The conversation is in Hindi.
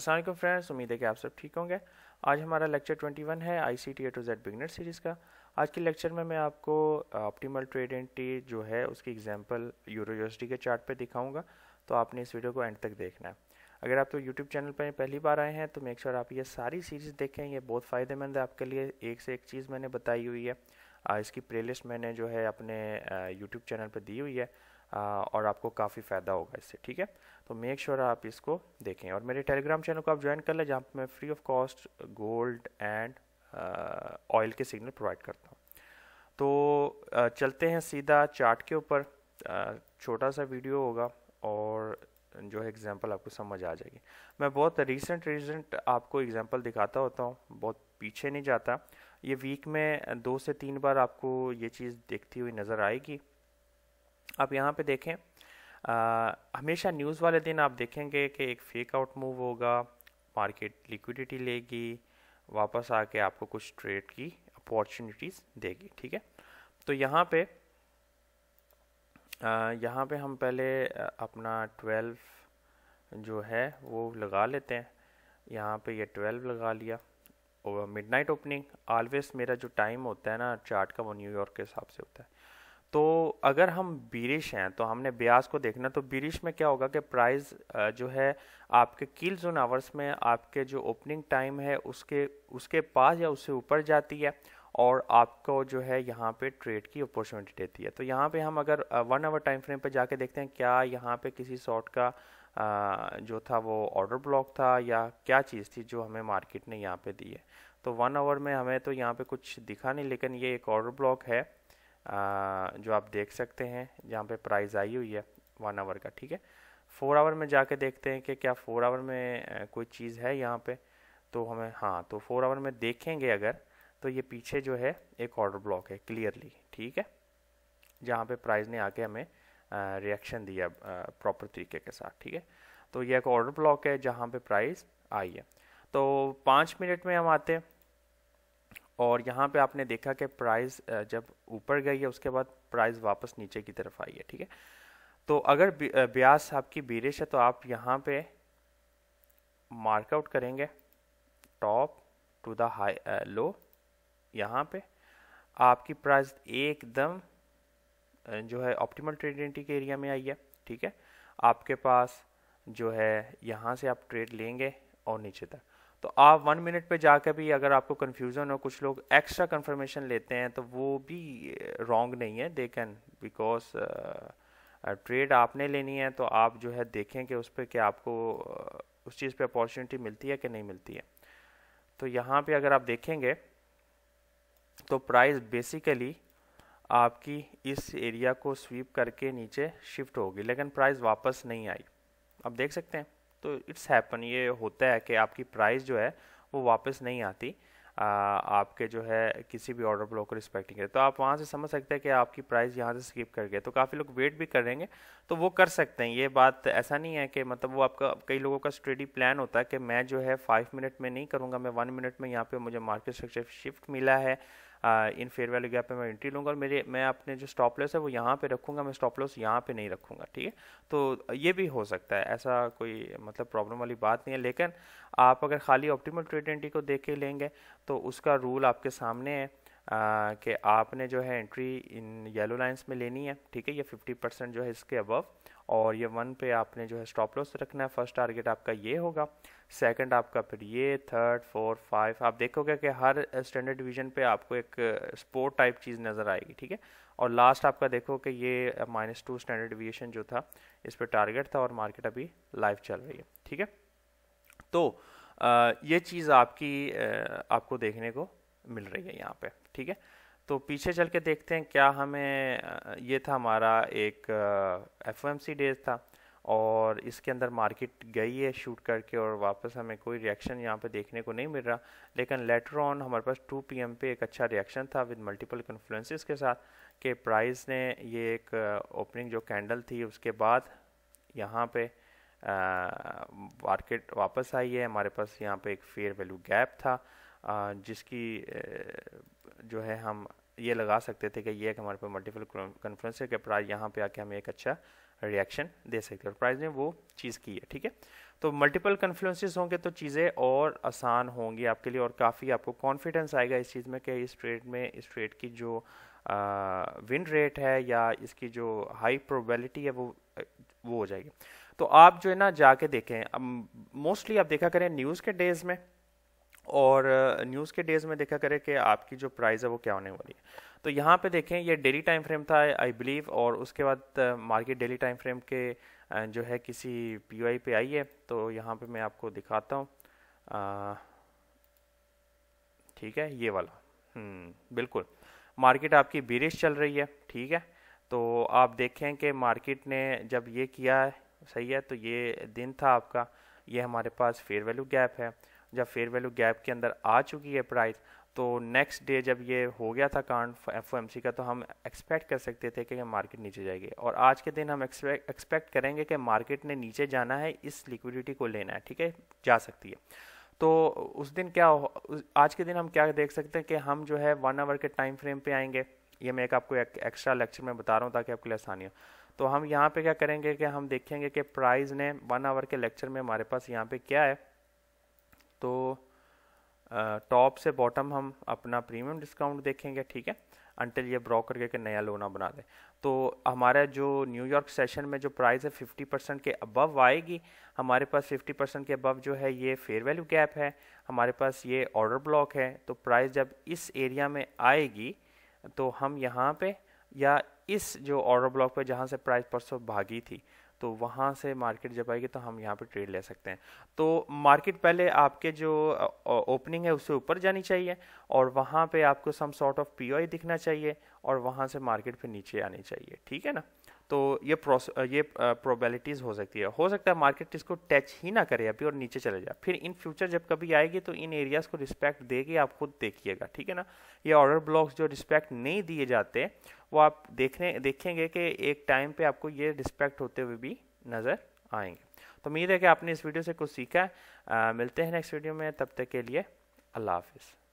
असलम फ्रेंड्स उम्मीद है कि आप सब ठीक होंगे आज हमारा लेक्चर 21 है I C T A to Z beginner series का आज के लेक्चर में मैं आपको ऑप्टीमल ट्रेड एंटी जो है उसकी एग्जांपल यूरो यूनिवर्सिटी के चार्ट पे दिखाऊंगा तो आपने इस वीडियो को एंड तक देखना है अगर आप तो यूट्यूब चैनल पर पहली बार आए हैं तो मेक श्योर आप ये सारी सीरीज़ देखें ये बहुत फ़ायदेमंद है आपके लिए एक से एक चीज़ मैंने बताई हुई है इसकी प्ले मैंने जो है अपने यूट्यूब चैनल पर दी हुई है और आपको काफ़ी फ़ायदा होगा इससे ठीक है तो मेक श्योर sure आप इसको देखें और मेरे टेलीग्राम चैनल को आप ज्वाइन कर लें जहाँ पर मैं free of cost gold and oil के सिग्नल प्रोवाइड करता हूँ तो चलते हैं सीधा चार्ट के ऊपर छोटा सा वीडियो होगा और जो है एग्जाम्पल आपको समझ आ जाएगी मैं बहुत रीसेंट रीसेंट आपको एग्जाम्पल दिखाता होता हूँ बहुत पीछे नहीं जाता ये वीक में दो से तीन बार आपको ये चीज़ देखती हुई नज़र आएगी आप यहाँ पे देखें आ, हमेशा न्यूज़ वाले दिन आप देखेंगे कि एक फेक आउट मूव होगा मार्केट लिक्विडिटी लेगी वापस आके आपको कुछ ट्रेड की अपॉर्चुनिटीज़ देगी ठीक है तो यहाँ पे यहाँ पे हम पहले अपना ट्वेल्व जो है वो लगा लेते हैं यहाँ पे ये यह ट्वेल्व लगा लिया और मिडनाइट ओपनिंग ऑलवेज मेरा जो टाइम होता है ना चार्ट का वो न्यूयॉर्क के हिसाब से होता है तो अगर हम बिरिश हैं तो हमने ब्याज को देखना तो बिरिश में क्या होगा कि प्राइस जो है आपके किल जोन आवर्स में आपके जो ओपनिंग टाइम है उसके उसके पास या उससे ऊपर जाती है और आपको जो है यहाँ पे ट्रेड की अपॉर्चुनिटी देती है तो यहाँ पे हम अगर वन आवर टाइम फ्रेम पे जाके देखते हैं क्या यहाँ पे किसी शॉर्ट का जो था वो ऑर्डर ब्लॉक था या क्या चीज़ थी जो हमें मार्केट ने यहाँ पे दी है तो वन आवर में हमें तो यहाँ पे कुछ दिखा नहीं लेकिन ये एक ऑर्डर ब्लॉक है जो आप देख सकते हैं जहाँ पे प्राइस आई हुई है वन आवर का ठीक है फोर आवर में जाके देखते हैं कि क्या फोर आवर में कोई चीज़ है यहाँ पे तो हमें हाँ तो फोर आवर में देखेंगे अगर तो ये पीछे जो है एक ऑर्डर ब्लॉक है क्लियरली ठीक है जहाँ पे प्राइस ने आके हमें रिएक्शन दिया प्रॉपर तरीके के साथ ठीक है तो ये एक ऑर्डर ब्लॉक है जहाँ पे प्राइस आई है तो पाँच मिनट में हम आते हैं और यहाँ पे आपने देखा कि प्राइस जब ऊपर गई है उसके बाद प्राइस वापस नीचे की तरफ आई है ठीक है तो अगर ब्यास आपकी बीरिश है तो आप यहाँ पे मार्कआउट करेंगे top to the high low यहाँ पे आपकी प्राइस एकदम जो है ऑप्टिमल ट्रेडेंटी के एरिया में आई है ठीक है आपके पास जो है यहाँ से आप ट्रेड लेंगे और नीचे तक तो आप वन मिनट पे जाकर भी अगर आपको कन्फ्यूज़न हो कुछ लोग एक्स्ट्रा कन्फर्मेशन लेते हैं तो वो भी रॉन्ग uh, नहीं है दे कैन बिकॉज ट्रेड आपने लेनी है तो आप जो है देखें कि उस पर क्या आपको uh, उस चीज़ पे अपॉर्चुनिटी मिलती है कि नहीं मिलती है तो यहाँ पे अगर आप देखेंगे तो प्राइस बेसिकली आपकी इस एरिया को स्वीप करके नीचे शिफ्ट होगी लेकिन प्राइस वापस नहीं आई आप देख सकते हैं तो इट्स हैपन ये होता है कि आपकी प्राइस जो है वो वापस नहीं आती आ, आपके जो है किसी भी ऑर्डर ब्लॉक को रिस्पेक्टिंग है तो आप वहाँ से समझ सकते हैं कि आपकी प्राइस यहाँ से स्किप कर गए तो काफ़ी लोग वेट भी करेंगे तो वो कर सकते हैं ये बात ऐसा नहीं है कि मतलब वो आपका कई लोगों का स्टडी प्लान होता है कि मैं जो है फाइव मिनट में नहीं करूँगा मैं वन मिनट में यहाँ पर मुझे मार्केट स्ट्रक्चर शिफ्ट मिला है इन फेयर वैल्यू गैप पे मैं एंट्री लूँगा और मेरे मैं अपने जो स्टॉप लॉस है वो यहाँ पे रखूँगा मैं स्टॉप लॉस यहाँ पे नहीं रखूँगा ठीक है तो ये भी हो सकता है ऐसा कोई मतलब प्रॉब्लम वाली बात नहीं है लेकिन आप अगर खाली ऑप्टिमल ट्रेड एंट्री को देख के लेंगे तो उसका रूल आपके सामने है कि आपने जो है एंट्री इन येलो लाइंस में लेनी है ठीक है ये 50 परसेंट जो है इसके अबव और ये वन पे आपने जो है स्टॉप लॉस रखना है फर्स्ट टारगेट आपका ये होगा सेकंड आपका फिर ये थर्ड फोर फाइव आप देखोगे कि हर स्टैंडर्ड डिवीजन पे आपको एक स्पोर्ट uh, टाइप चीज़ नज़र आएगी ठीक है और लास्ट आपका देखो कि ये माइनस टू स्टैंडर्ड डिवीजन जो था इस पर टारगेट था और मार्केट अभी लाइव चल रही है ठीक है तो आ, uh, ये चीज़ आपकी आ, uh, आपको देखने को मिल रही है यहाँ पे ठीक है तो पीछे चल के देखते हैं क्या हमें ये था हमारा एक एफ एम सी डेज था और इसके अंदर मार्केट गई है शूट करके और वापस हमें कोई रिएक्शन यहाँ पे देखने को नहीं मिल रहा लेकिन लेटर ऑन हमारे पास 2 पीएम पे एक अच्छा रिएक्शन था विद मल्टीपल कन्फ्लुएंसेस के साथ कि प्राइस ने ये एक ओपनिंग जो कैंडल थी उसके बाद यहाँ पे मार्केट वापस आई है हमारे पास यहाँ पे एक फेयर वैल्यू गैप था जिसकी जो है हम ये लगा सकते थे कि ये एक हमारे पे मल्टीपल कन्फ्रेंस है कि प्राइज यहाँ पे आके हमें एक अच्छा रिएक्शन दे सकते हैं प्राइज ने वो चीज़ की है ठीक है तो मल्टीपल कन्फ्लुएंसेस होंगे तो चीज़ें और आसान होंगी आपके लिए और काफ़ी आपको कॉन्फिडेंस आएगा इस चीज़ में कि इस ट्रेड में इस ट्रेड की जो विन रेट है या इसकी जो हाई प्रोबेबिलिटी है वो वो हो जाएगी तो आप जो है ना जाके देखें अब मोस्टली आप देखा करें न्यूज़ के डेज़ में और न्यूज़ के डेज़ में देखा करें कि आपकी जो प्राइस है वो क्या होने वाली है तो यहाँ पे देखें ये डेली टाइम फ्रेम था आई बिलीव और उसके बाद मार्केट डेली टाइम फ्रेम के जो है किसी पी पे आई है तो यहाँ पे मैं आपको दिखाता हूँ ठीक है ये वाला हम्म, बिल्कुल मार्केट आपकी बिरिश चल रही है ठीक है तो आप देखें कि मार्केट ने जब ये किया है सही है तो ये दिन था आपका ये हमारे पास फेयर वैल्यू गैप है जब फेयर वैल्यू गैप के अंदर आ चुकी है प्राइस तो नेक्स्ट डे जब ये हो गया था कांड एफ का तो हम एक्सपेक्ट कर सकते थे कि मार्केट नीचे जाएगी और आज के दिन हम एक्सपेक्ट करेंगे कि मार्केट ने नीचे जाना है इस लिक्विडिटी को लेना है ठीक है जा सकती है तो उस दिन क्या हो आज के दिन हम क्या देख सकते हैं कि हम जो है वन आवर के टाइम फ्रेम पे आएंगे ये मैं एक आपको एक एक्स्ट्रा लेक्चर में बता रहा हूँ ताकि आपके लिए आसानी हो तो हम यहाँ पे क्या करेंगे कि हम देखेंगे कि प्राइस ने वन आवर के लेक्चर में हमारे पास यहाँ पे क्या है तो टॉप से बॉटम हम अपना प्रीमियम डिस्काउंट देखेंगे ठीक है अंटिल ये ब्रोकर के नया लोना बना दे तो हमारा जो न्यूयॉर्क सेशन में जो प्राइस है 50 परसेंट के अबव आएगी हमारे पास 50 परसेंट के अबव जो है ये फेयर वैल्यू गैप है हमारे पास ये ऑर्डर ब्लॉक है तो प्राइस जब इस एरिया में आएगी तो हम यहाँ पे या इस जो ऑर्डर ब्लॉक पे जहाँ से प्राइस परसों भागी थी तो वहाँ से मार्केट जब आएगी तो हम यहाँ पर ट्रेड ले सकते हैं तो मार्केट पहले आपके जो ओपनिंग है उससे ऊपर जानी चाहिए और वहाँ पे आपको सम सॉर्ट ऑफ पीओआई दिखना चाहिए और वहाँ से मार्केट पे नीचे आनी चाहिए ठीक है ना तो ये प्रोस ये प्रोबेबिलिटीज हो सकती है हो सकता है मार्केट इसको टच ही ना करे अभी और नीचे चले जाए फिर इन फ्यूचर जब कभी आएगी तो इन एरियाज़ को रिस्पेक्ट देगी आप खुद देखिएगा ठीक है ना ये ऑर्डर ब्लॉक्स जो रिस्पेक्ट नहीं दिए जाते वो आप देखने देखेंगे कि एक टाइम पे आपको ये रिस्पेक्ट होते हुए भी नज़र आएंगे तो उम्मीद है कि आपने इस वीडियो से कुछ सीखा है मिलते हैं नेक्स्ट वीडियो में तब तक के लिए अल्लाह हाफिज़